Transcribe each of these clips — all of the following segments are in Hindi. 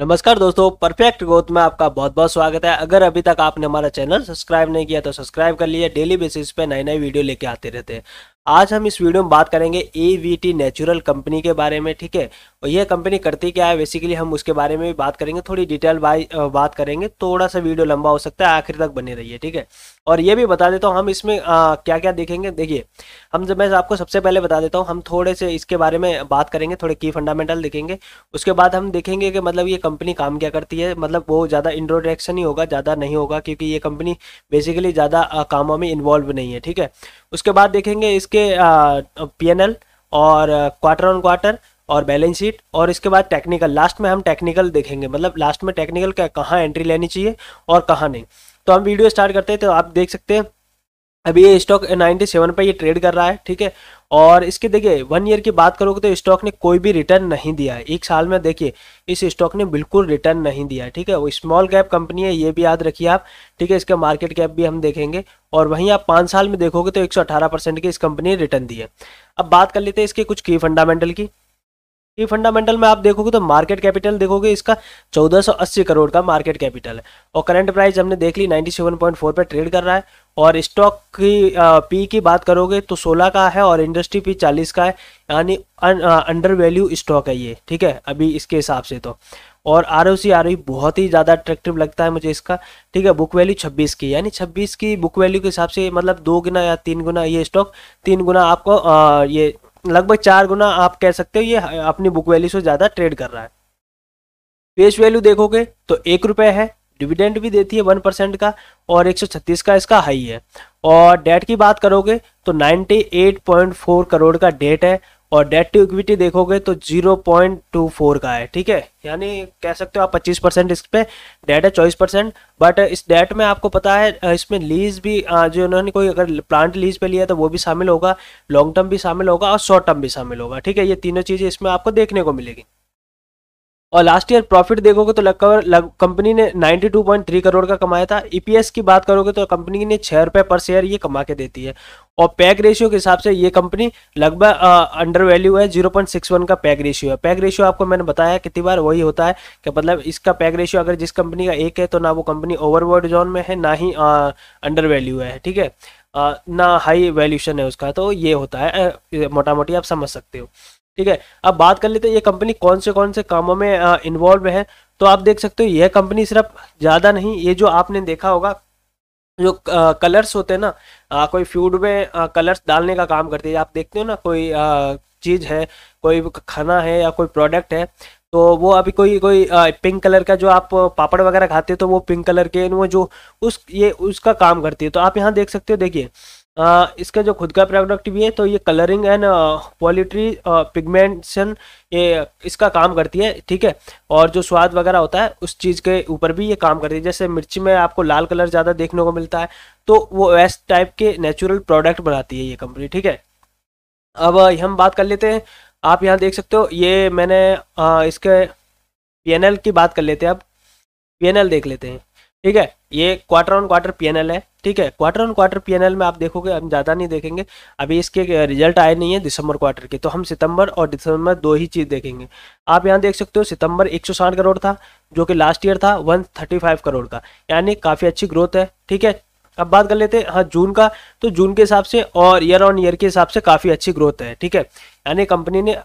नमस्कार दोस्तों परफेक्ट ग्रोथ में आपका बहुत बहुत स्वागत है अगर अभी तक आपने हमारा चैनल सब्सक्राइब नहीं किया तो सब्सक्राइब कर लिए डेली बेसिस पे नए नए वीडियो लेके आते रहते हैं आज हम इस वीडियो में बात करेंगे ए नेचुरल कंपनी के बारे में ठीक है और ये कंपनी करती क्या है बेसिकली हम उसके बारे में भी बात करेंगे थोड़ी डिटेल बाई बात करेंगे थोड़ा सा वीडियो लंबा हो सकता है आखिर तक बने रहिए ठीक है और ये भी बता देता हूँ हम इसमें आ, क्या क्या देखेंगे देखिए हम जब मैं आपको सबसे पहले बता देता हूँ हम थोड़े से इसके बारे में बात करेंगे थोड़े की फंडामेंटल देखेंगे उसके बाद हम देखेंगे कि मतलब ये कंपनी काम क्या करती है मतलब वो ज़्यादा इंट्रोडक्शन ही होगा ज़्यादा नहीं होगा क्योंकि ये कंपनी बेसिकली ज़्यादा कामों में इन्वॉल्व नहीं है ठीक है उसके बाद देखेंगे इसके पी और क्वार्टर ऑन क्वार्टर और बैलेंस शीट और इसके बाद टेक्निकल लास्ट में हम टेक्निकल देखेंगे मतलब लास्ट में टेक्निकल क्या कहाँ एंट्री लेनी चाहिए और कहाँ नहीं तो हम वीडियो स्टार्ट करते हैं तो आप देख सकते हैं अभी ये स्टॉक 97 पे ये ट्रेड कर रहा है ठीक है और इसके देखिए वन ईयर की बात करोगे तो स्टॉक ने कोई भी रिटर्न नहीं दिया है एक साल में देखिए इस स्टॉक ने बिल्कुल रिटर्न नहीं दिया है ठीक है वो स्मॉल कैप कंपनी है ये भी याद रखिए आप ठीक है इसका मार्केट कैप भी हम देखेंगे और वहीं आप पाँच साल में देखोगे तो एक की इस कंपनी ने रिटर्न दी है अब बात कर लेते हैं इसके कुछ की फंडामेंटल की ये फंडामेंटल में आप देखोगे तो मार्केट कैपिटल देखोगे इसका 1480 करोड़ का मार्केट कैपिटल है और करंट प्राइस हमने देख ली 97.4 पर ट्रेड कर रहा है और स्टॉक की पी की बात करोगे तो 16 का है और इंडस्ट्री पी 40 का है यानी अंडर वैल्यू स्टॉक है ये ठीक है अभी इसके हिसाब से तो और R O C R O बहुत ही ज़्यादा अट्रैक्टिव लगता है मुझे इसका ठीक है बुक वैल्यू 26 की यानी 26 की बुक वैल्यू के हिसाब से मतलब दो गुना या तीन गुना ये स्टॉक तीन गुना आपको आ, ये लगभग चार गुना आप कह सकते हो ये अपनी बुक वैल्यू से ज़्यादा ट्रेड कर रहा है पेश वैल्यू देखोगे तो एक रुपये है डिविडेंड भी देती है वन परसेंट का और एक सौ छत्तीस का इसका हाई है और डेट की बात करोगे तो एट पॉइंट फोर करोड़ का डेट है और डेट टू इक्विटी देखोगे तो 0.24 का है ठीक है यानी कह सकते हो आप 25 परसेंट इस पर डेट है चौबीस परसेंट बट इस डेट में आपको पता है इसमें लीज भी जो उन्होंने कोई अगर प्लांट लीज पे लिया तो वो भी शामिल होगा लॉन्ग टर्म भी शामिल होगा और शॉर्ट टर्म भी शामिल होगा ठीक है ये तीनों चीज़ें इसमें आपको देखने को मिलेगी और लास्ट ईयर प्रॉफिट देखोगे तो लगभग कंपनी ने 92.3 करोड़ का कमाया था ईपीएस e की बात करोगे तो कंपनी ने छः रुपये पर शेयर ये कमा के देती है और पैक रेशियो के हिसाब से ये कंपनी लगभग अंडर वैल्यू है 0.61 का पैक रेशियो है पैक रेशियो आपको मैंने बताया कितनी बार वही होता है कि मतलब इसका पैक रेशियो अगर जिस कंपनी का एक है तो ना वो कंपनी ओवरवर्ड जोन में है ना ही अंडर वैल्यू है ठीक है ना हाई वैल्यूशन है उसका तो ये होता है मोटा मोटी आप समझ सकते हो ठीक है अब बात कर लेते हैं ये कंपनी कौन से कौन से कामों में इन्वॉल्व है तो आप देख सकते हो यह कंपनी सिर्फ ज़्यादा नहीं ये जो आपने देखा होगा जो आ, कलर्स होते हैं ना आ, कोई फ्यूड में आ, कलर्स डालने का काम करती है आप देखते हो ना कोई चीज़ है कोई खाना है या कोई प्रोडक्ट है तो वो अभी कोई कोई पिंक कलर का जो आप पापड़ वगैरह खाते हो तो वो पिंक कलर के वो जो उस ये उसका काम करती है तो आप यहाँ देख सकते हो देखिए इसका जो खुद का प्रोडक्ट भी है तो ये कलरिंग एंड क्वालिटी पिगमेंटेशन ये इसका काम करती है ठीक है और जो स्वाद वगैरह होता है उस चीज़ के ऊपर भी ये काम करती है जैसे मिर्ची में आपको लाल कलर ज़्यादा देखने को मिलता है तो वो एस टाइप के नेचुरल प्रोडक्ट बनाती है ये कंपनी ठीक है अब हम बात कर लेते हैं आप यहाँ देख सकते हो ये मैंने आ, इसके पी की बात कर लेते हैं अब पी देख लेते हैं ठीक है ये क्वार्टर ऑन क्वार्टर पी है ठीक है क्वार्टर ऑन क्वार्टर पीएनएल में आप देखोगे हम ज़्यादा नहीं देखेंगे अभी इसके रिजल्ट आए नहीं है दिसंबर क्वार्टर के तो हम सितंबर और दिसंबर दो ही चीज़ देखेंगे आप यहाँ देख सकते हो सितंबर एक करोड़ था जो कि लास्ट ईयर था 135 करोड़ का यानी काफ़ी अच्छी ग्रोथ है ठीक है अब बात कर लेते हैं हाँ जून का तो जून के हिसाब से और ईयर ऑन ईयर के हिसाब से काफ़ी अच्छी ग्रोथ है ठीक है यानी कंपनी ने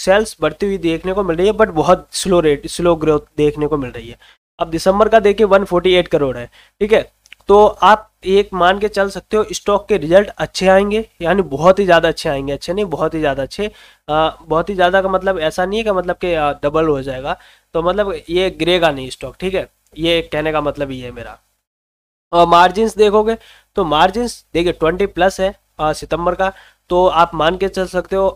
सेल्स बढ़ती हुई देखने को मिल रही है बट बहुत स्लो रेट स्लो ग्रोथ देखने को मिल रही है अब दिसंबर का देखिए 148 करोड़ है ठीक है तो आप एक मान के चल सकते हो स्टॉक के रिजल्ट अच्छे आएंगे यानी बहुत ही ज़्यादा अच्छे आएंगे अच्छे नहीं बहुत ही ज़्यादा अच्छे आ, बहुत ही ज़्यादा का मतलब ऐसा नहीं है कि मतलब कि डबल हो जाएगा तो मतलब ये गिरेगा नहीं स्टॉक ठीक है ये कहने का मतलब ये है मेरा और मार्जिन देखोगे तो मार्जिन देखिए ट्वेंटी प्लस है सितंबर का तो आप मान के चल सकते हो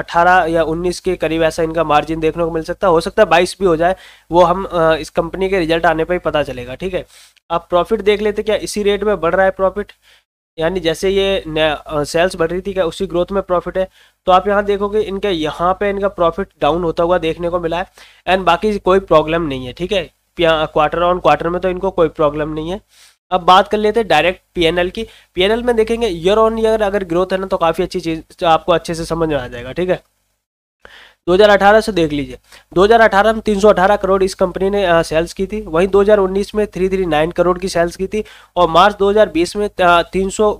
अठारह या उन्नीस के करीब ऐसा इनका मार्जिन देखने को मिल सकता है हो सकता है बाईस भी हो जाए वो हम इस कंपनी के रिजल्ट आने पर ही पता चलेगा ठीक है आप प्रॉफिट देख लेते क्या इसी रेट में बढ़ रहा है प्रॉफिट यानी जैसे ये सेल्स बढ़ रही थी क्या उसी ग्रोथ में प्रॉफिट है तो आप यहाँ देखोगे इनके यहाँ पे इनका प्रॉफिट डाउन होता हुआ देखने को मिला है एंड बाकी कोई प्रॉब्लम नहीं है ठीक है क्वार्टर ऑन क्वार्टर में तो इनको कोई प्रॉब्लम नहीं है अब बात कर लेते हैं डायरेक्ट पीएनएल की पीएनएल में देखेंगे ईयर ऑन ईयर अगर ग्रोथ है ना तो काफ़ी अच्छी चीज़ तो आपको अच्छे से समझ में आ जाएगा ठीक है 2018 से देख लीजिए 2018 में 318 करोड़ इस कंपनी ने सेल्स की थी वहीं 2019 में 339 करोड़ की सेल्स की थी और मार्च 2020 में तीन सौ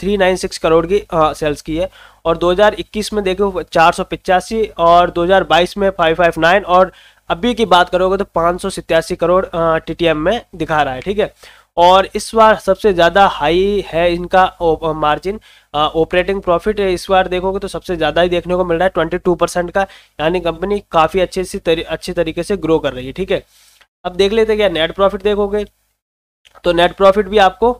थ्री नाइन सिक्स करोड़ की सेल्स की है और 2021 में देखो चार सौ पिचासी और 2022 में फाइव फाइव नाइन और अभी की बात करोगे तो पाँच सौ करोड़ टी में दिखा रहा है ठीक है और इस बार सबसे ज़्यादा हाई है इनका मार्जिन ऑपरेटिंग प्रॉफिट इस बार देखोगे तो सबसे ज़्यादा ही देखने को मिल रहा है ट्वेंटी टू परसेंट का यानी कंपनी काफ़ी अच्छे से तरी, अच्छे तरीके से ग्रो कर रही है ठीक है अब देख लेते क्या नेट प्रॉफिट देखोगे तो नेट प्रॉफिट भी आपको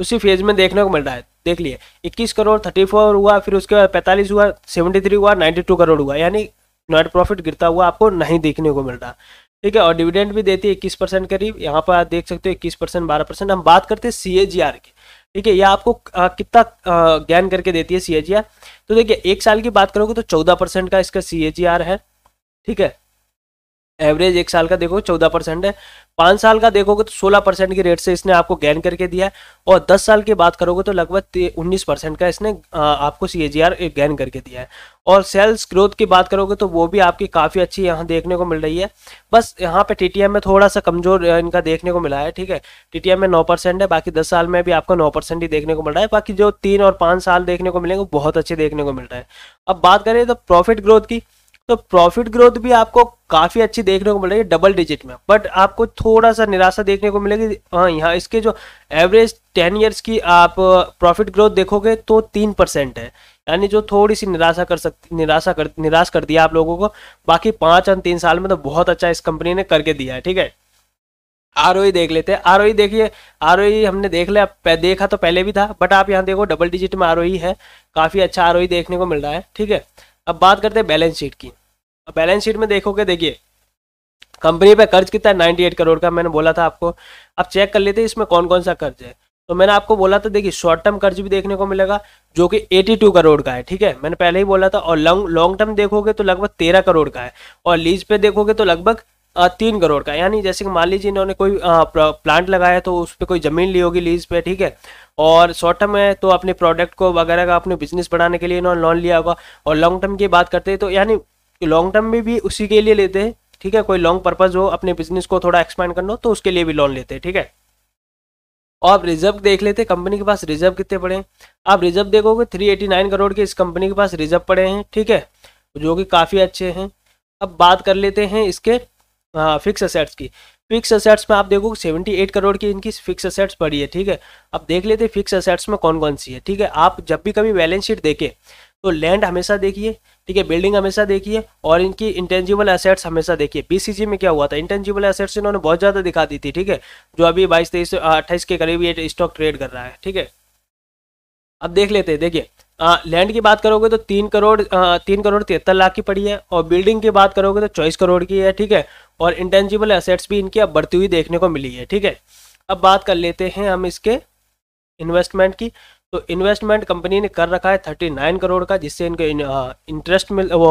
उसी फेज में देखने को मिल रहा है देख लिए इक्कीस करोड़ थर्टी हुआ फिर उसके बाद पैंतालीस हुआ सेवेंटी हुआ नाइन्टी करोड़ हुआ यानी नेट प्रॉफिट गिरता हुआ आपको नहीं देखने को मिल रहा ठीक है और डिविडेंड भी देती है इक्कीस परसेंट करीब यहाँ पर आप देख सकते हो इक्कीस परसेंट बारह परसेंट हम बात करते हैं सी की ठीक है यह आपको कितना ज्ञान करके देती है सी तो देखिए एक साल की बात करोगे तो चौदह परसेंट का इसका सी है ठीक है एवरेज एक साल का देखो चौदह परसेंट है पाँच साल का देखोगे तो सोलह परसेंट की रेट से इसने आपको गेन करके दिया है और दस साल की बात करोगे तो लगभग उन्नीस परसेंट का इसने आपको सी गेन करके दिया है और सेल्स ग्रोथ की बात करोगे तो वो भी आपकी काफ़ी अच्छी यहाँ देखने को मिल रही है बस यहाँ पे टी में थोड़ा सा कमज़ोर इनका देखने को मिला है ठीक है टी में नौ परसेंट है बाकी दस साल में भी आपको नौ परसेंट ही देखने को मिल रहा है बाकी जो तीन और पाँच साल देखने को मिलेंगे बहुत अच्छे देखने को मिल रहा है अब बात करें तो प्रॉफिट ग्रोथ की तो प्रॉफिट ग्रोथ भी आपको काफ़ी अच्छी देखने को मिल रही है डबल डिजिट में बट आपको थोड़ा सा निराशा देखने को मिलेगी हाँ यहाँ इसके जो एवरेज टेन ईयर्स की आप प्रॉफिट ग्रोथ देखोगे तो तीन परसेंट है यानी जो थोड़ी सी निराशा कर सकती निराशा कर निराश कर दिया आप लोगों को बाकी पाँच और तीन साल में तो बहुत अच्छा इस कंपनी ने करके दिया है ठीक है आर e देख लेते हैं आर e देखिए आर e हमने देख लिया देखा तो पहले भी था बट आप यहाँ देखो डबल डिजिट में आर है काफ़ी अच्छा आर देखने को मिल रहा है ठीक है अब बात करते हैं बैलेंस शीट की बैलेंस शीट में देखोगे देखिए कंपनी पे कर्ज कितना है 98 करोड़ का मैंने बोला था आपको अब चेक कर लेते हैं इसमें कौन कौन सा कर्ज है तो मैंने आपको बोला था देखिए शॉर्ट टर्म कर्ज भी देखने को मिलेगा जो कि 82 करोड़ का है ठीक है मैंने पहले ही बोला था और लॉन्ग लॉन्ग टर्म देखोगे तो लगभग 13 करोड़ का है और लीज पे देखोगे तो लगभग तीन करोड़ का यानी जैसे कि मान लीजिए इन्होंने कोई प्लांट लगाया तो उस पर कोई ज़मीन ली होगी लीज पे ठीक है और शॉर्ट टर्म है तो अपने प्रोडक्ट को वगैरह का अपने बिजनेस बढ़ाने के लिए इन्होंने लोन लिया होगा और लॉन्ग टर्म की बात करते हैं तो यानी कि लॉन्ग टर्म में भी उसी के लिए लेते हैं ठीक है कोई लॉन्ग पर्पज हो अपने बिजनेस को थोड़ा एक्सपैंड करना हो तो उसके लिए भी लोन लेते हैं ठीक है और रिजर्व देख लेते हैं कंपनी के पास रिजर्व कितने पड़े हैं आप रिजर्व देखोगे 389 करोड़ के इस कंपनी के पास रिजर्व पड़े हैं ठीक है जो कि काफ़ी अच्छे हैं अब बात कर लेते हैं इसके फिक्स असेट्स की फिक्स असेट्स में आप देखोगे सेवेंटी एट करोड़ की इनकी फिक्स असेट्स पड़ी है ठीक है अब देख लेते हैं फिक्स असेट्स में कौन कौन सी है ठीक है आप जब भी कभी बैलेंस शीट देखें तो लैंड हमेशा देखिए ठीक है बिल्डिंग हमेशा देखिए और इनकी इंटेंजिबल एसेट्स हमेशा देखिए बीसीजी में क्या हुआ था इंटेंजिबल एसेट्स इन्होंने बहुत ज़्यादा दिखा दी थी ठीक है जो अभी बाईस तेईस अट्ठाईस के करीब ये स्टॉक ट्रेड कर रहा है ठीक है अब देख लेते हैं देखिए लैंड की बात करोगे तो तीन करोड़ आ, तीन करोड़ तिहत्तर लाख की पड़ी है और बिल्डिंग की बात करोगे तो चौबीस करोड़ की है ठीक है और इंटेंजिबल एसेट्स भी इनकी अब बढ़ती हुई देखने को मिली है ठीक है अब बात कर लेते हैं हम इसके इन्वेस्टमेंट की तो इन्वेस्टमेंट कंपनी ने कर रखा है थर्टी नाइन करोड़ का जिससे इनको इंटरेस्ट मिल वो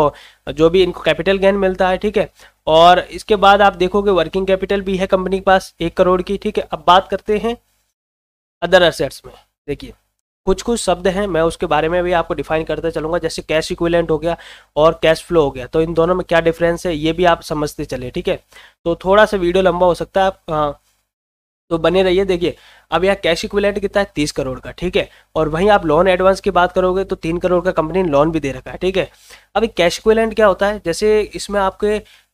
जो भी इनको कैपिटल गेन मिलता है ठीक है और इसके बाद आप देखोगे वर्किंग कैपिटल भी है कंपनी के पास एक करोड़ की ठीक है अब बात करते हैं अदर असेट्स में देखिए कुछ कुछ शब्द हैं मैं उसके बारे में भी आपको डिफाइन करते चलूंगा जैसे कैश इक्विलेंट हो गया और कैश फ्लो हो गया तो इन दोनों में क्या डिफरेंस है ये भी आप समझते चले ठीक है तो थोड़ा सा वीडियो लंबा हो सकता है आप तो बने रहिए देखिए अब यहाँ कैश इक्विलेंट कितना है तीस करोड़ का ठीक है और वहीं आप लोन एडवांस की बात करोगे तो तीन करोड़ का कंपनी ने लोन भी दे रखा है ठीक है अभी कैश इक्विलेंट क्या होता है जैसे इसमें आपके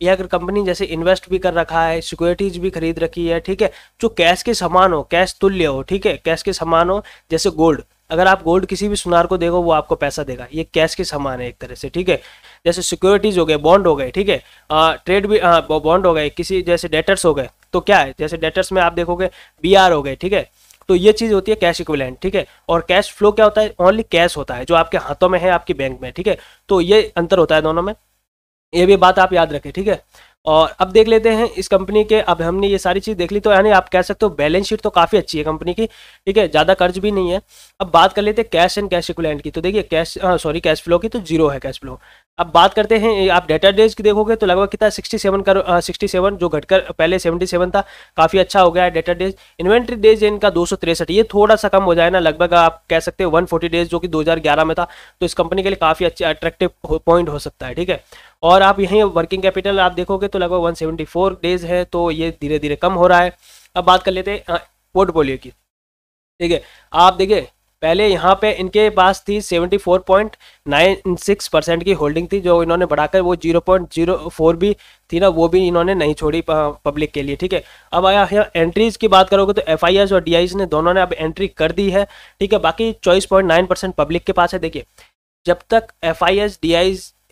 यह अगर कंपनी जैसे इन्वेस्ट भी कर रखा है सिक्योरिटीज भी खरीद रखी है ठीक है जो कैश के समान हो कैश तुल्य हो ठीक है कैश के समान हो जैसे गोल्ड अगर आप गोल्ड किसी भी सुनार को देगा वो आपको पैसा देगा ये कैश के समान है एक तरह से ठीक है जैसे सिक्योरिटीज हो गए बॉन्ड हो गए ठीक है ट्रेड भी बॉन्ड हो गए किसी जैसे डेटर्स हो गए तो क्या है जैसे डेटर्स में आप देखोगे बी हो गए ठीक है तो ये चीज़ होती है कैश इक्विलेंट ठीक है और कैश फ्लो क्या होता है ओनली कैश होता है जो आपके हाथों में है आपकी बैंक में ठीक है तो ये अंतर होता है दोनों में ये भी बात आप याद रखें ठीक है और अब देख लेते हैं इस कंपनी के अब हमने ये सारी चीज़ देख ली तो यानी आप कह सकते हो बैलेंस शीट तो काफ़ी अच्छी है कंपनी की ठीक है ज़्यादा कर्ज भी नहीं है अब बात कर लेते हैं कैश एंड कैश इक्वलेंट की तो देखिए कैश सॉरी कैश फ्लो की तो जीरो है कैश फ्लो अब बात करते हैं आप डेटा डेज की देखोगे तो लगभग कितना 67 कर सिक्सटी सेवन जो घटकर पहले 77 था काफ़ी अच्छा हो गया है डेटा डेज इन्वेंट्री डेज इनका दो ये थोड़ा सा कम हो जाए ना लगभग आप कह सकते हैं 140 डेज जो कि 2011 में था तो इस कंपनी के लिए काफ़ी अच्छा अट्रैक्टिव पॉइंट हो सकता है ठीक है और आप यहीं वर्किंग कैपिटल आप देखोगे तो लगभग वन डेज है तो ये धीरे धीरे कम हो रहा है अब बात कर लेते हैं पोर्टफोलियो की ठीक है आप देखिए पहले यहाँ पे इनके पास थी 74.96 परसेंट की होल्डिंग थी जो इन्होंने बढ़ाकर वो 0.04 भी थी ना वो भी इन्होंने नहीं छोड़ी पब्लिक के लिए ठीक है अब आया है एंट्रीज की बात करोगे तो एफ और डी ने दोनों ने अब एंट्री कर दी है ठीक है बाकी चौबीस पब्लिक के पास है देखिए जब तक एफ आई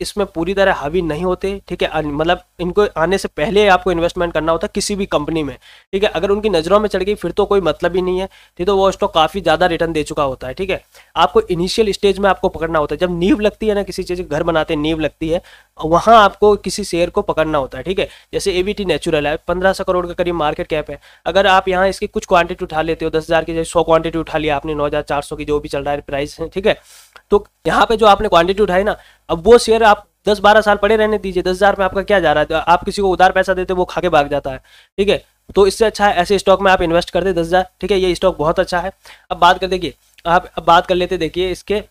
इसमें पूरी तरह हावी नहीं होते ठीक है मतलब इनको आने से पहले आपको इन्वेस्टमेंट करना होता है किसी भी कंपनी में ठीक है अगर उनकी नज़रों में चढ़ गई फिर तो कोई मतलब ही नहीं है ठीक तो वो स्टॉक काफ़ी ज़्यादा रिटर्न दे चुका होता है ठीक है आपको इनिशियल स्टेज में आपको पकड़ना होता है जब नींव लगती है ना किसी चीज़ घर बनाते नींव लगती है वहाँ आपको किसी शेयर को पकड़ना होता है ठीक है जैसे एबीटी नेचुरल है पंद्रह सौ करोड़ का करीब मार्केट कैप है अगर आप यहाँ इसकी कुछ क्वांटिटी उठा लेते हो दस हज़ार की जैसे सौ क्वांटिटी उठा लिया आपने नौ हज़ार चार सौ की जो भी चल रहा है प्राइस है ठीक है तो यहाँ पे जो आपने क्वांटिटी उठाई ना अब वो शेयर आप दस बारह साल पड़े रहने दीजिए दस हज़ार में आपका क्या जा रहा है आप किसी को उधार पैसा देते वो खा के भाग जाता है ठीक है तो इससे अच्छा है ऐसे स्टॉक में आप इन्वेस्ट कर दे दस हज़ार ठीक है ये स्टॉक बहुत अच्छा है अब बात कर देखिए आप अब बात कर लेते देखिए इसके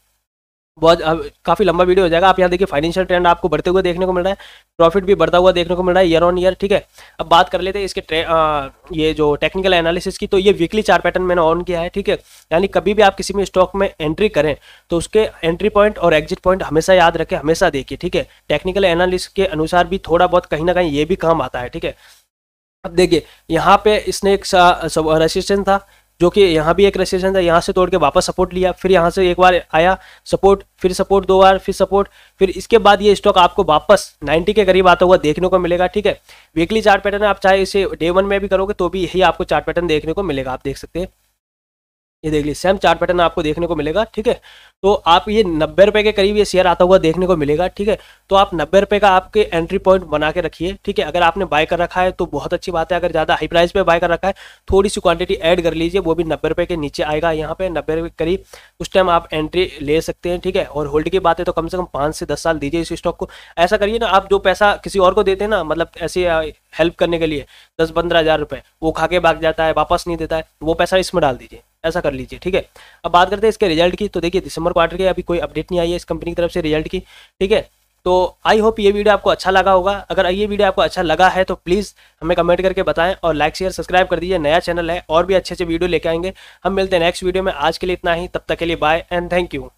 बहुत काफ़ी लंबा वीडियो हो जाएगा आप यहाँ देखिए फाइनेंशियल ट्रेंड आपको बढ़ते हुए देखने को मिल रहा है प्रॉफिट भी बढ़ता हुआ देखने को मिल रहा है ईयर ऑन ईयर ठीक है अब बात कर लेते हैं इसके आ, ये जो टेक्निकल एनालिसिस की तो ये वीकली चार पैटर्न मैंने ऑन किया है ठीक है यानी कभी भी आप किसी भी स्टॉक में एंट्री करें तो उसके एंट्री पॉइंट और एग्जिट पॉइंट हमेशा याद रखें हमेशा देखिए ठीक है टेक्निकल एनालिस के अनुसार भी थोड़ा बहुत कहीं ना कहीं ये भी काम आता है ठीक है अब देखिए यहाँ पे इसने एक रेसिस्टेंस था जो कि यहाँ भी एक रेसिस्टेंस है यहाँ से तोड़ के वापस सपोर्ट लिया फिर यहाँ से एक बार आया सपोर्ट फिर सपोर्ट दो बार फिर सपोर्ट फिर इसके बाद ये स्टॉक आपको वापस 90 के करीब आता हुआ देखने को मिलेगा ठीक है वीकली चार्ट पैटर्न आप चाहे इसे डे वन में भी करोगे तो भी यही आपको चार्ट पैटर्न देखने को मिलेगा आप देख सकते हैं ये देख लीजिए सेम चार्ट पैटर्न आपको देखने को मिलेगा ठीक है तो आप ये नब्बे रुपए के करीब ये शेयर आता हुआ देखने को मिलेगा ठीक है तो आप नब्बे रुपए का आपके एंट्री पॉइंट बना के रखिए ठीक है अगर आपने बाय कर रखा है तो बहुत अच्छी बात है अगर ज्यादा हाई प्राइस पे बाय कर रखा है थोड़ी सी क्वांटिटी ऐड कर लीजिए वो भी नब्बे रुपए के नीचे आएगा यहाँ पे नब्बे रुपए के करीब उस टाइम आप एंट्री ले सकते हैं ठीक है और होल्ड की बात है तो कम से कम पाँच से दस साल दीजिए इस स्टॉक को ऐसा करिए ना आप जो पैसा किसी और को देते हैं ना मतलब ऐसे हेल्प करने के लिए दस पंद्रह हजार रुपये वो खा के भाग जाता है वापस नहीं देता है वो पैसा इसमें डाल दीजिए ऐसा कर लीजिए ठीक है अब बात करते हैं इसके रिजल्ट की तो देखिए दिसंबर क्वार्टर के अभी कोई अपडेट नहीं आई है इस कंपनी की तरफ से रिजल्ट की ठीक है तो आई होप ये वीडियो आपको अच्छा लगा होगा अगर ये वीडियो आपको अच्छा लगा है तो प्लीज़ हमें कमेंट करके बताएं और लाइक शेयर सब्सक्राइब कर दीजिए नया चैनल है और भी अच्छे अच्छे वीडियो लेके आएंगे हम मिलते हैं नेक्स्ट वीडियो में आज के लिए इतना ही तब तक के लिए बाय एंड थैंक यू